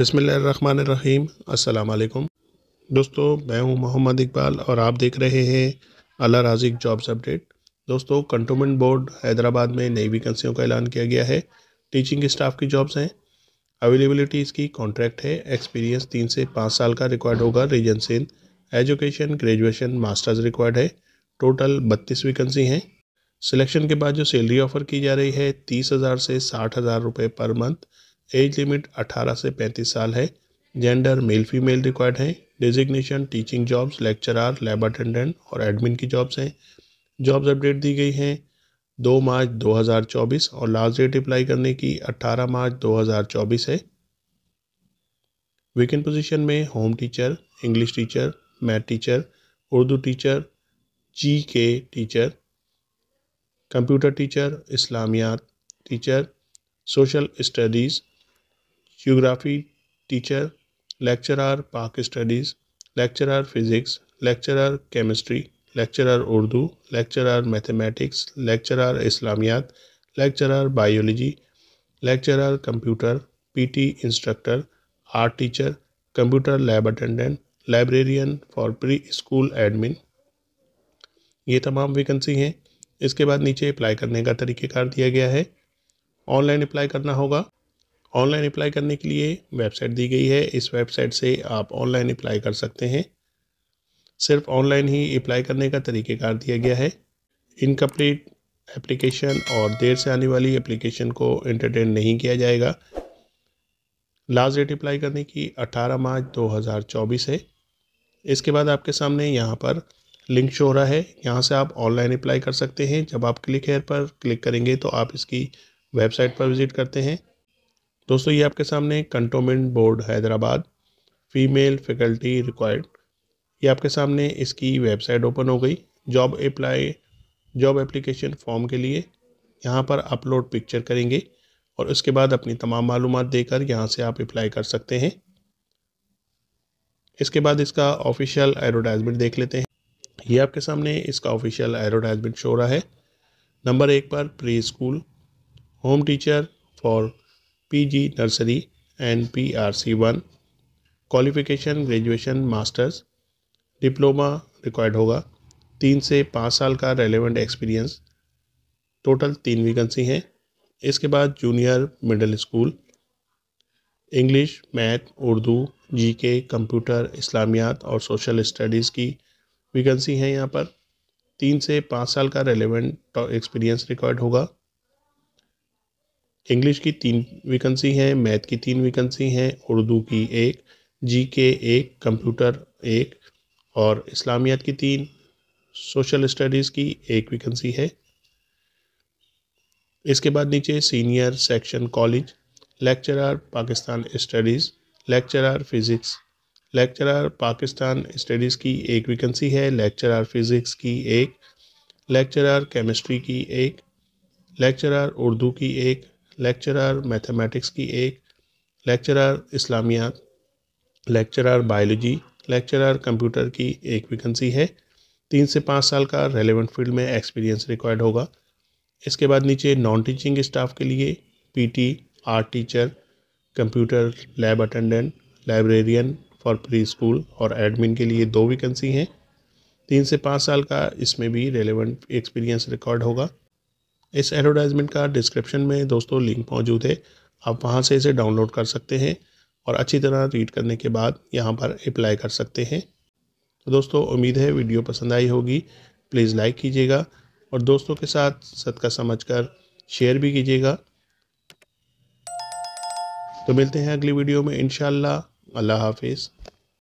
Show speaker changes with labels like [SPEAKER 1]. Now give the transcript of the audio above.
[SPEAKER 1] बसमीम् अल्लाम दोस्तों मैं हूं मोहम्मद इकबाल और आप देख रहे हैं अला राजिक जॉब्स अपडेट दोस्तों कंटोनमेंट बोर्ड हैदराबाद में नई वैकेंसियों का ऐलान किया गया है टीचिंग स्टाफ की जॉब्स हैं अवेलेबिलिटी इसकी कॉन्ट्रैक्ट है एक्सपीरियंस तीन से पाँच साल का रिक्वायर्ड होगा रीजन से एजुकेशन ग्रेजुएशन मास्टर्स रिक्वायर्ड है टोटल बत्तीस वैकेंसी हैं सिलेक्शन के बाद जो सैलरी ऑफ़र की जा रही है तीस हज़ार से साठ हज़ार रुपये पर मंथ एज लिमिट 18 से 35 साल है जेंडर मेल फीमेल रिक्वायर्ड है designation teaching jobs lecturer lab attendant और एडमिन की जॉब्स हैं जॉब्स अपडेट दी गई हैं दो मार्च 2024 और लास्ट डेट अप्लाई करने की 18 मार्च 2024 है वीकेंड पोजीशन में home teacher English teacher math teacher Urdu teacher G K teacher computer teacher इस्लामियात teacher social studies geography teacher lecturer pak studies lecturer physics lecturer chemistry lecturer urdu lecturer mathematics lecturer islamiyat lecturer biology lecturer computer pt instructor art teacher computer lab attendant librarian for pre school admin ये तमाम vacancy हैं इसके बाद नीचे apply करने का तरीक़ेकार दिया गया है ऑनलाइन अप्लाई करना होगा ऑनलाइन अप्लाई करने के लिए वेबसाइट दी गई है इस वेबसाइट से आप ऑनलाइन अप्लाई कर सकते हैं सिर्फ ऑनलाइन ही अप्लाई करने का तरीक़ेकार दिया गया है इनकम्प्लीट एप्लीकेशन और देर से आने वाली एप्लीकेशन को एंटरटेन नहीं किया जाएगा लास्ट डेट अप्लाई करने की 18 मार्च 2024 है इसके बाद आपके सामने यहाँ पर लिंक शो हो रहा है यहाँ से आप ऑनलाइन अप्लाई कर सकते हैं जब आप क्लिक हेयर पर क्लिक करेंगे तो आप इसकी वेबसाइट पर विज़िट करते हैं दोस्तों ये आपके सामने cantonment board Hyderabad female faculty required ये आपके सामने इसकी वेबसाइट ओपन हो गई job apply job application form के लिए यहाँ पर अपलोड पिक्चर करेंगे और उसके बाद अपनी तमाम मालूम देकर यहाँ से आप अप्लाई कर सकते हैं इसके बाद इसका ऑफिशियल एडवर्टाइजमेंट देख लेते हैं ये आपके सामने इसका ऑफिशियल एडवर्टाइजमेंट शो रहा है नंबर एक पर pre school home teacher for PG nursery and PRC one qualification graduation masters diploma required होगा तीन से पाँच साल का रेलेवेंट एक्सपीरियंस टोटल तीन वैकेंसी हैं इसके बाद junior middle school English math Urdu GK computer इस्लामियात और सोशल स्टडीज़ की वैकेंसी हैं यहाँ पर तीन से पाँच साल का रेलेवेंट एक्सपीरियंस रिक्वायर्ड होगा इंग्लिश की तीन वैकेंसी हैं मैथ की तीन वैकेंसी हैं उर्दू की एक जी के एक कंप्यूटर एक और इस्लामियात की तीन सोशल स्टडीज़ की एक वैकेंसी है इसके बाद नीचे senior section college lecturer Pakistan studies lecturer physics lecturer Pakistan studies की एक वैकेंसी है लेक्चरर फिज़िक्स की एक लेक्चरर केमिस्ट्री की एक लेक्चरर उर्दू की एक लेक्चरर मैथमेटिक्स की एक लेक्चरर इस्लामियात लेक्चरर बायोलॉजी लेक्चरर कंप्यूटर की एक वैकेंसी है तीन से पाँच साल का रेलेवेंट फील्ड में एक्सपीरियंस रिक्वायर्ड होगा इसके बाद नीचे नॉन टीचिंग स्टाफ के लिए PT art teacher computer lab attendant librarian for pre school और एडमिन के लिए दो वैकेंसी हैं तीन से पाँच साल का इसमें भी रेलेवेंट एक्सपीरियंस रिकॉर्ड होगा इस एडवर्टाइजमेंट का डिस्क्रिप्शन में दोस्तों लिंक मौजूद है आप वहाँ से इसे डाउनलोड कर सकते हैं और अच्छी तरह रीड करने के बाद यहाँ पर अप्लाई कर सकते हैं तो दोस्तों उम्मीद है वीडियो पसंद आई होगी प्लीज़ लाइक कीजिएगा और दोस्तों के साथ सदका समझ कर शेयर भी कीजिएगा तो मिलते हैं अगली वीडियो में इनशाला अल्लाह हाफिज़